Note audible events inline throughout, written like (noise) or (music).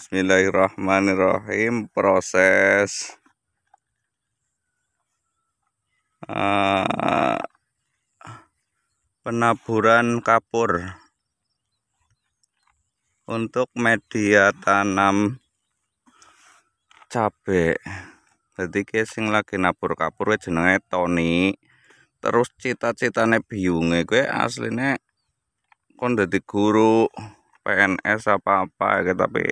Bismillahirrahmanirrahim proses uh, penaburan kapur untuk media tanam cabe jadi casing lagi nabur kapur jenenge Tony terus cita-citane biunge gue aslinya kon jadi guru PNS apa-apa gitu tapi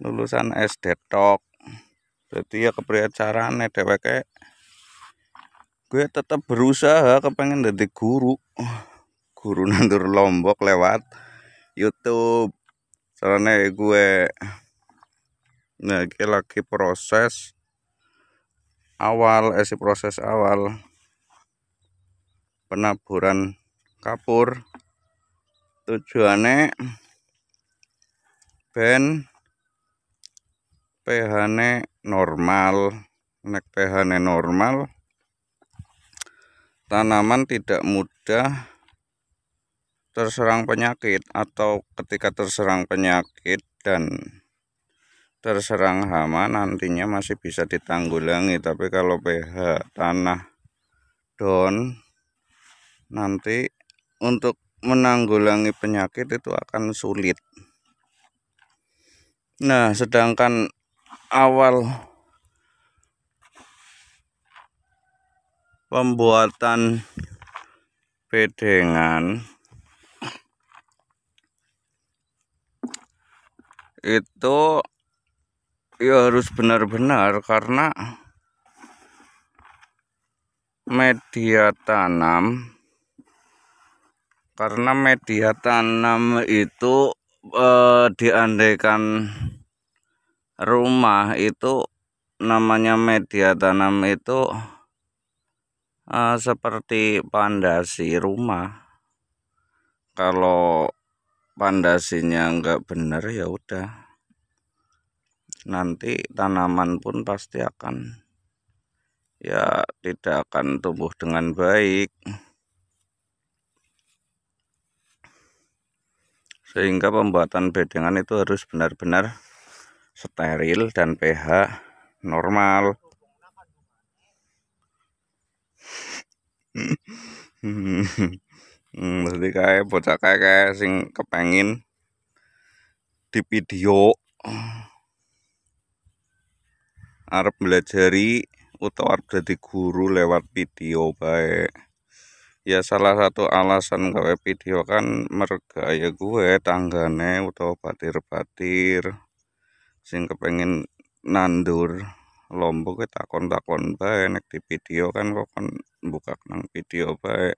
lulusan SD tok berarti ya kepriat carane gue tetap berusaha kepengen jadi guru guru nandur lombok lewat YouTube soalnya gue nah lagi proses awal esi eh, proses awal penaburan kapur tujuannya ben pH-ne normal. Nek pH-ne normal, tanaman tidak mudah terserang penyakit atau ketika terserang penyakit dan terserang hama nantinya masih bisa ditanggulangi tapi kalau pH tanah down nanti untuk menanggulangi penyakit itu akan sulit. Nah, sedangkan awal pembuatan bedengan itu ya harus benar-benar karena media tanam karena media tanam itu eh, diandaikan rumah itu namanya media tanam itu uh, seperti pandasi rumah kalau pandasinya nggak benar ya udah nanti tanaman pun pasti akan ya tidak akan tumbuh dengan baik sehingga pembuatan bedengan itu harus benar-benar steril dan pH normal (laughs) Mesti hmm, kayak bocah kayak kayak sing kepengin di video Arab belajari atau Arab jadi guru lewat video baik ya salah satu alasan gawe video kan merga ya gue tanggane atau batir-batir sing kepengen nandur lombok kita takon-takon baik nek di video kan kok kan buka nang video baik.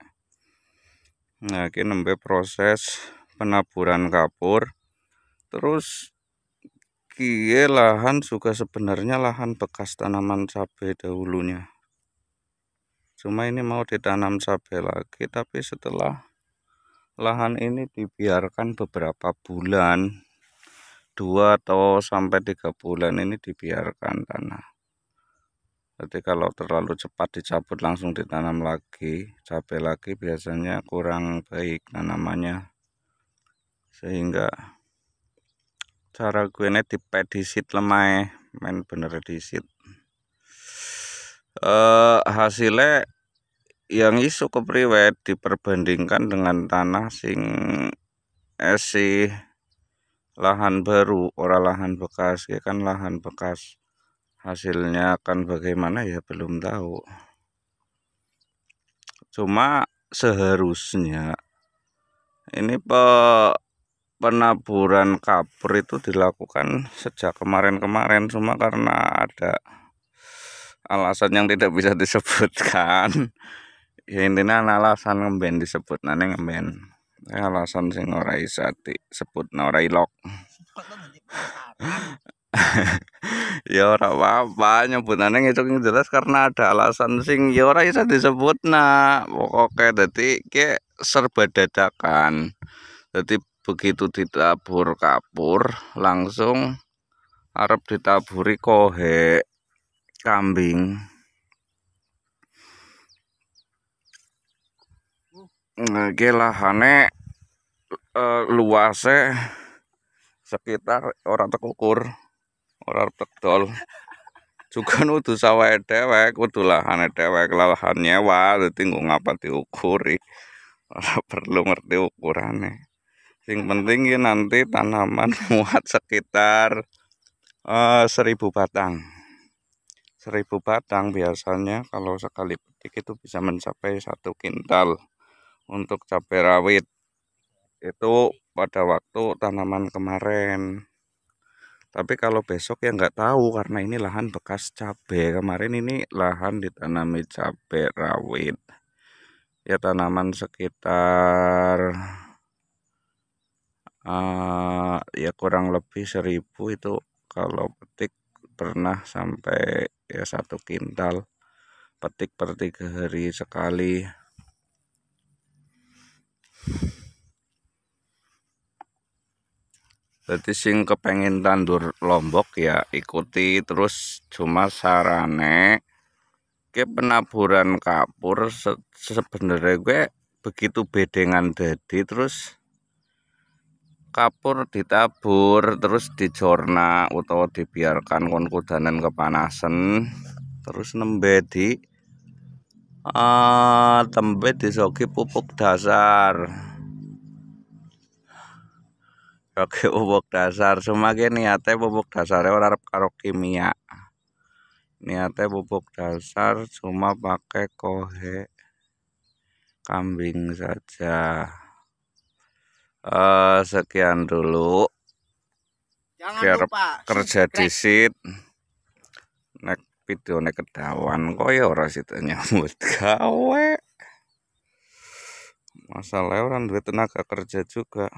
nah kini nembe proses penaburan kapur terus kie lahan juga sebenarnya lahan bekas tanaman cabe dahulunya cuma ini mau ditanam cabe lagi tapi setelah lahan ini dibiarkan beberapa bulan dua atau sampai tiga bulan ini dibiarkan tanah jadi kalau terlalu cepat dicabut langsung ditanam lagi cabai lagi biasanya kurang baik tanamannya sehingga cara gue ini pedisit lemai main bener disit eh hasilnya yang isu kepriwet diperbandingkan dengan tanah sing esih lahan baru ora lahan bekas ya kan lahan bekas hasilnya akan bagaimana ya belum tahu cuma seharusnya ini pe penaburan kapur itu dilakukan sejak kemarin-kemarin cuma karena ada alasan yang tidak bisa disebutkan (laughs) ya intinya alasan ngemben disebut nanti ngemben alasan sing ora isa disebut ora ilok (laughs) ya ora apa-apa nyebutane ngecok jelas karena ada alasan sing ya ora isa disebut nah oke, dadi ke serba dadakan jadi begitu ditabur kapur langsung Arab ditaburi kohe kambing Oke lahane uh, eh, luasnya sekitar orang tekukur orang tekdol juga nudu sawah dewek kudu lahane dewek lahan nyewa jadi nggak ngapa diukuri ora perlu ngerti ukurannya sing penting nanti tanaman (laughs) muat sekitar uh, seribu batang seribu batang biasanya kalau sekali petik itu bisa mencapai satu kintal untuk cabai rawit itu pada waktu tanaman kemarin tapi kalau besok ya nggak tahu karena ini lahan bekas cabai kemarin ini lahan ditanami cabai rawit ya tanaman sekitar uh, ya kurang lebih seribu itu kalau petik pernah sampai ya satu kintal petik per tiga hari sekali Jadi sing kepengen tandur lombok ya ikuti terus cuma sarane ke penaburan kapur se sebenarnya gue begitu bedengan dadi terus kapur ditabur terus dijorna atau dibiarkan kon kepanasan terus nembe di uh, tembe disogi pupuk dasar Oke bubuk dasar semakin niatnya dasar dasarnya orang karo kimia niatnya bubuk dasar cuma pakai kohe kambing saja uh, sekian dulu Jangan biar lupa, kerja sit nek video nek kedawan kok ya orang situ nyambut gawe masalah orang duit tenaga kerja juga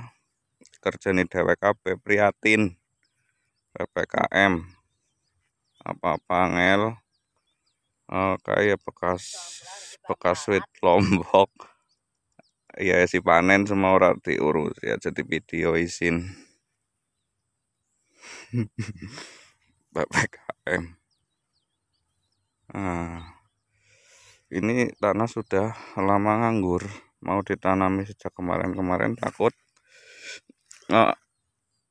kerja nih dewek kabeh priatin PPKM apa pangel, ngel uh, kayak ya bekas bekas wit lombok (laughs) ya si panen semua orang diurus ya jadi video izin (laughs) PPKM nah, ini tanah sudah lama nganggur mau ditanami sejak kemarin-kemarin takut oh,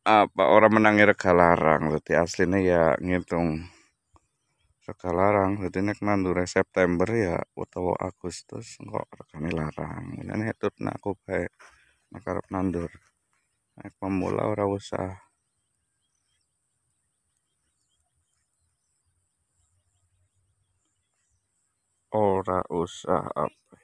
apa orang menangi rega larang berarti aslinya ya ngitung rega larang berarti nek nandure September ya utawa Agustus kok regane larang ini itu aku baik nek arep nandur nek pemula ora usah ora usah apa